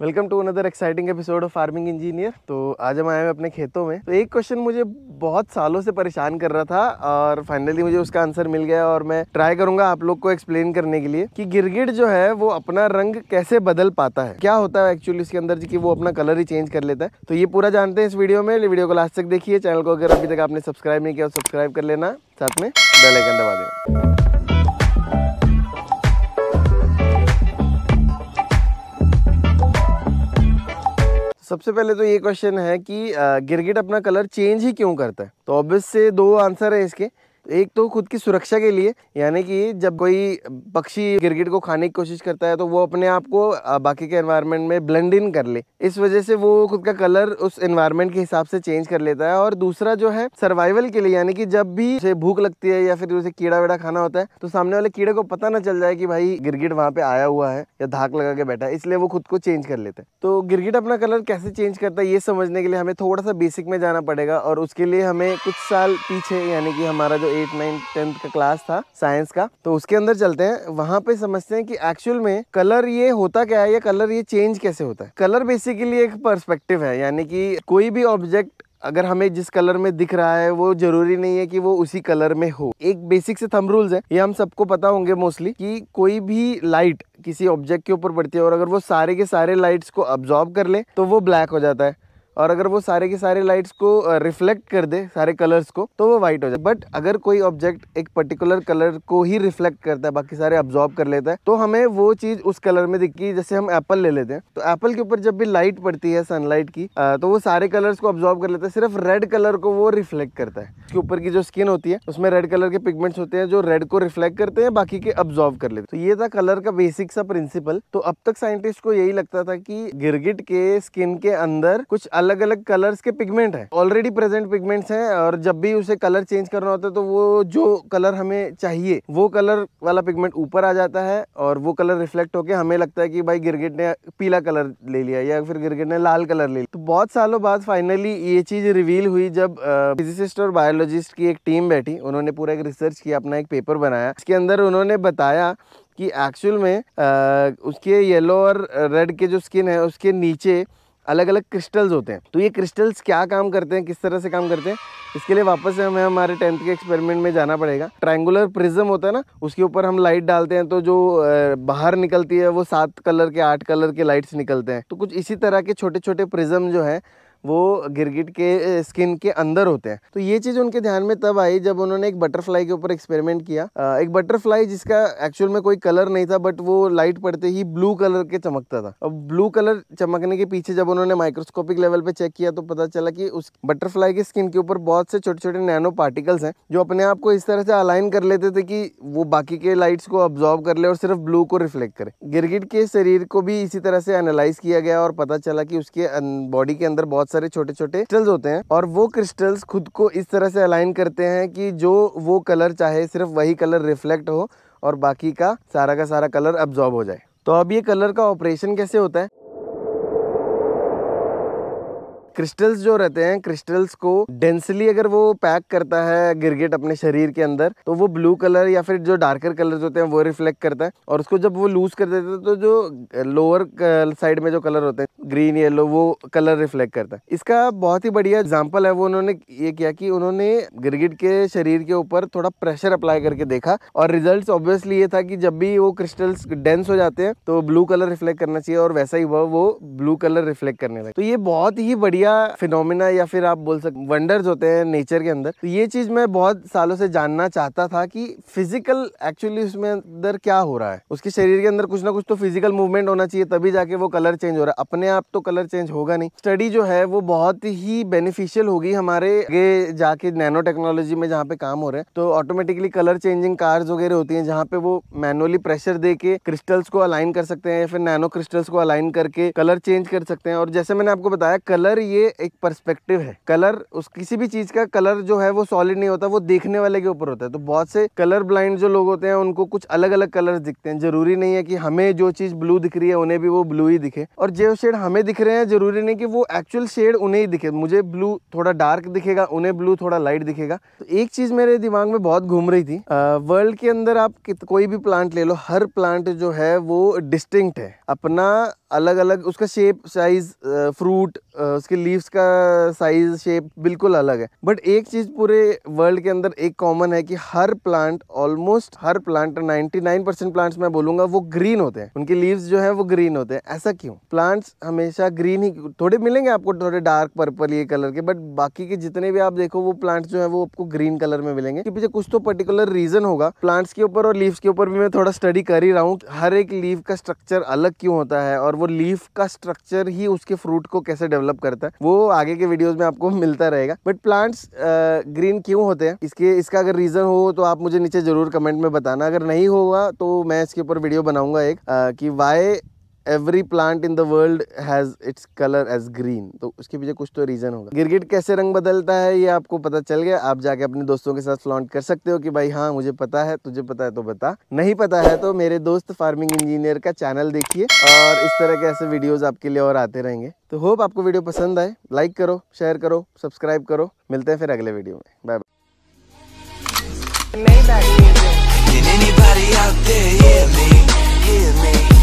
welcome to another exciting episode of farming engineer तो आज हम आए हैं अपने खेतों में तो एक क्वेश्चन मुझे बहुत सालों से परेशान कर रहा था और फाइनली मुझे उसका आंसर मिल गया और मैं ट्राई करूंगा आप लोग को एक्सप्लेन करने के लिए कि गिरगिट जो है वो अपना रंग कैसे बदल पाता है क्या होता है एक्चुअली इसके अंदर की वो अपना कलर ही चेंज कर लेता है तो ये पूरा जानते हैं इस वीडियो में वीडियो को लास्ट तक देखिए चैनल को अगर अभी तक आपने सब्सक्राइब नहीं किया सब्सक्राइब तो कर लेना साथ में बेलाइकन दबा देना सबसे पहले तो ये क्वेश्चन है कि गिरगिट अपना कलर चेंज ही क्यों करता है तो ऑब्वियस से दो आंसर है इसके एक तो खुद की सुरक्षा के लिए यानी कि जब कोई पक्षी गिरगिट को खाने की कोशिश करता है तो वो अपने आप को बाकी के एनवायरनमेंट में ब्लेंड इन कर ले इस वजह से वो खुद का कलर उस एनवायरनमेंट के हिसाब से चेंज कर लेता है और दूसरा जो है सर्वाइवल के लिए यानी कि जब भी उसे भूख लगती है या फिर उसे कीड़ा वीड़ा खाना होता है तो सामने वाले कीड़े को पता ना चल जाए कि भाई गिरगिट वहाँ पे आया हुआ है या धाक लगा के बैठा है इसलिए वो खुद को चेंज कर लेता है तो गिरगिट अपना कलर कैसे चेंज करता है ये समझने के लिए हमें थोड़ा सा बेसिक में जाना पड़ेगा और उसके लिए हमें कुछ साल पीछे यानी कि हमारा जो एट नाइन टेंथ का क्लास था साइंस का तो उसके अंदर चलते हैं वहां पे समझते हैं कि एक्चुअल में कलर ये होता क्या है या कलर ये चेंज कैसे होता है कलर बेसिकली एक पर्सपेक्टिव है यानी कि कोई भी ऑब्जेक्ट अगर हमें जिस कलर में दिख रहा है वो जरूरी नहीं है कि वो उसी कलर में हो एक बेसिक से थंब रूल्स है ये हम सबको पता होंगे मोस्टली कि कोई भी लाइट किसी ऑब्जेक्ट के ऊपर पड़ती है और अगर वो सारे के सारे लाइट्स को अब्जॉर्ब कर ले तो वो ब्लैक हो जाता है और अगर वो सारे के सारे लाइट्स को रिफ्लेक्ट कर दे सारे कलर्स को तो वो व्हाइट हो जाए बट अगर कोई ऑब्जेक्ट एक पर्टिकुलर कलर को ही रिफ्लेक्ट करता है बाकी सारे ऑब्जॉर्ब कर लेता है तो हमें वो चीज़ उस कलर में दिखती है जैसे हम एप्पल ले लेते हैं तो एप्पल के ऊपर जब भी लाइट पड़ती है सनलाइट की तो वो सारे कलर्स को ऑब्जॉर्व कर लेता है सिर्फ रेड कलर को वो रिफ्लेक्ट करता है उसके ऊपर की जो स्किन होती है उसमें रेड कलर के पिगमेंट्स होते हैं जो रेड को रिफ्लेक्ट करते हैं बाकी के ऑब्जॉर्व कर लेते हैं तो ये था कलर का बेसिक सा प्रिंसिपल तो अब तक साइंटिस्ट को यही लगता था कि गिरगिट के स्किन के अंदर कुछ अलग अलग अलग कलर्स के पिगमेंट हैं ऑलरेडी प्रेजेंट पिगमेंट्स हैं और जब भी उसे कलर चेंज करना होता है तो वो जो कलर हमें चाहिए वो कलर वाला पिगमेंट ऊपर आ जाता है और वो कलर रिफ्लेक्ट होकर हमें लगता है कि भाई गिरगिट ने पीला कलर ले लिया या फिर गिरगिट ने लाल कलर ले लिया तो बहुत सालों बाद फाइनली ये चीज़ रिवील हुई जब फिजिसिस्ट और बायोलॉजिस्ट की एक टीम बैठी उन्होंने पूरा एक रिसर्च किया अपना एक पेपर बनाया इसके अंदर उन्होंने बताया कि एक्चुअल में आ, उसके येलो और रेड के जो स्किन है उसके नीचे अलग अलग क्रिस्टल्स होते हैं तो ये क्रिस्टल्स क्या काम करते हैं किस तरह से काम करते हैं इसके लिए वापस से हमें हमारे टेंथ के एक्सपेरिमेंट में जाना पड़ेगा ट्रायंगुलर प्रिज्म होता है ना उसके ऊपर हम लाइट डालते हैं तो जो बाहर निकलती है वो सात कलर के आठ कलर के लाइट्स निकलते हैं तो कुछ इसी तरह के छोटे छोटे प्रिज्म जो है वो गिरगिट के स्किन के अंदर होते हैं तो ये चीज़ उनके ध्यान में तब आई जब उन्होंने एक बटरफ्लाई के ऊपर एक्सपेरिमेंट किया एक बटरफ्लाई जिसका एक्चुअल में कोई कलर नहीं था बट वो लाइट पड़ते ही ब्लू कलर के चमकता था अब ब्लू कलर चमकने के पीछे जब उन्होंने माइक्रोस्कोपिक लेवल पे चेक किया तो पता चला कि उस बटरफ्लाई के स्किन के ऊपर बहुत से छोटे छोटे नैनो पार्टिकल्स हैं जो अपने आप को इस तरह से अलाइन कर लेते थे कि वो बाकी के लाइट्स को ऑब्जॉर्व कर ले और सिर्फ ब्लू को रिफ्लेक्ट करे गिरगिट के शरीर को भी इसी तरह से एनालाइज किया गया और पता चला कि उसके बॉडी अं, के अंदर बहुत सारे छोटे छोटे क्रिस्टल्स होते हैं और वो क्रिस्टल्स खुद को इस तरह से अलाइन करते हैं कि जो वो कलर चाहे सिर्फ वही कलर रिफ्लेक्ट हो और बाकी का सारा का सारा कलर अब्जॉर्ब हो जाए तो अब ये कलर का ऑपरेशन कैसे होता है क्रिस्टल्स जो रहते हैं क्रिस्टल्स को डेंसली अगर वो पैक करता है गिरगिट अपने शरीर के अंदर तो वो ब्लू कलर या फिर जो डार्कर कलर होते हैं वो रिफ्लेक्ट करता है और उसको जब वो लूज कर देते हैं तो जो लोअर साइड में जो कलर होते हैं ग्रीन येलो वो कलर रिफ्लेक्ट करता है इसका बहुत ही बढ़िया एग्जाम्पल है वो उन्होंने ये किया कि उन्होंने गिरगिट के शरीर के ऊपर थोड़ा प्रेशर अप्लाई करके देखा और रिजल्ट ऑब्वियसली ये था कि जब भी वो क्रिस्टल्स डेंस हो जाते हैं तो ब्लू कलर रिफ्लेक्ट करना चाहिए और वैसा ही हुआ वो ब्लू कलर रिफ्लेक्ट करने लगे तो ये बहुत ही बढ़िया बढ़िया फिनोमिना या फिर आप बोल सकते वंडर्स होते हैं नेचर के अंदर तो ये चीज़ मैं बहुत सालों से जानना चाहता था कि फिजिकल एक्चुअली उसमें अंदर क्या हो रहा है उसके शरीर के अंदर कुछ ना कुछ तो फिजिकल मूवमेंट होना चाहिए तभी जाके वो कलर चेंज हो रहा है अपने आप तो कलर चेंज होगा नहीं स्टडी जो है वो बहुत ही बेनिफिशियल होगी हमारे आगे जाके नैनो टेक्नोलॉजी में जहाँ पे काम हो रहे हैं तो ऑटोमेटिकली कलर चेंजिंग कार्स वगैरह होती हैं जहाँ पे वो मैनुअली प्रेशर दे के क्रिस्टल्स को अलाइन कर सकते हैं या फिर नैनो क्रिस्टल्स को अलाइन करके कलर चेंज कर सकते हैं और जैसे मैंने आपको बताया कलर ये ये एक पर्सपेक्टिव है कलर उस किसी भी चीज़ का कलर जो है वो सॉलिड नहीं होता वो देखने वाले के ऊपर होता है तो बहुत से कलर ब्लाइंड जो लोग होते हैं उनको कुछ अलग अलग कलर दिखते हैं जरूरी नहीं है कि हमें जो चीज़ ब्लू दिख रही है उन्हें भी वो ब्लू ही दिखे और जो शेड हमें दिख रहे हैं जरूरी नहीं कि वो एक्चुअल शेड उन्हें ही दिखे मुझे ब्लू थोड़ा डार्क दिखेगा उन्हें ब्लू थोड़ा लाइट दिखेगा तो एक चीज़ मेरे दिमाग में बहुत घूम रही थी वर्ल्ड के अंदर आप कोई भी प्लांट ले लो हर प्लांट जो है वो डिस्टिंक्ट है अपना अलग अलग उसका शेप साइज फ्रूट उसके लीव्स का साइज शेप बिल्कुल अलग है बट एक चीज़ पूरे वर्ल्ड के अंदर एक कॉमन है कि हर प्लांट ऑलमोस्ट हर प्लांट 99 परसेंट प्लांट्स मैं बोलूंगा वो ग्रीन होते हैं उनके लीव्स जो है वो ग्रीन होते हैं ऐसा क्यों प्लांट्स हमेशा ग्रीन ही थोड़े मिलेंगे आपको थोड़े डार्क पर्पल ये कलर के बट बाकी के जितने भी आप देखो वो प्लांट्स जो है वो आपको ग्रीन कलर में मिलेंगे पीछे कुछ तो पर्टिकुलर रीजन होगा प्लांट्स के ऊपर और लीव्स के ऊपर भी मैं थोड़ा स्टडी कर ही रहा हूँ हर एक लीव का स्ट्रक्चर अलग क्यों होता है और और वो लीफ का स्ट्रक्चर ही उसके फ्रूट को कैसे डेवलप करता है वो आगे के वीडियोज में आपको मिलता रहेगा बट प्लांट्स ग्रीन क्यों होते हैं इसके इसका अगर रीज़न हो तो आप मुझे नीचे ज़रूर कमेंट में बताना अगर नहीं होगा तो मैं इसके ऊपर वीडियो बनाऊंगा एक आ, कि why every plant in the world has its colour as green तो उसके पीछे कुछ तो रीज़न होगा गिरगिट कैसे रंग बदलता है ये आपको पता चल गया आप जाके अपने दोस्तों के साथ फ्लॉन्ट कर सकते हो कि भाई हाँ मुझे पता है तुझे पता है तो बता नहीं पता है तो मेरे दोस्त फार्मिंग इंजीनियर का चैनल देखिए और इस तरह के ऐसे वीडियोज़ आपके लिए और आते रहेंगे तो होप आपको वीडियो पसंद आए लाइक करो शेयर करो सब्सक्राइब करो मिलते हैं फिर अगले वीडियो में बाय बाय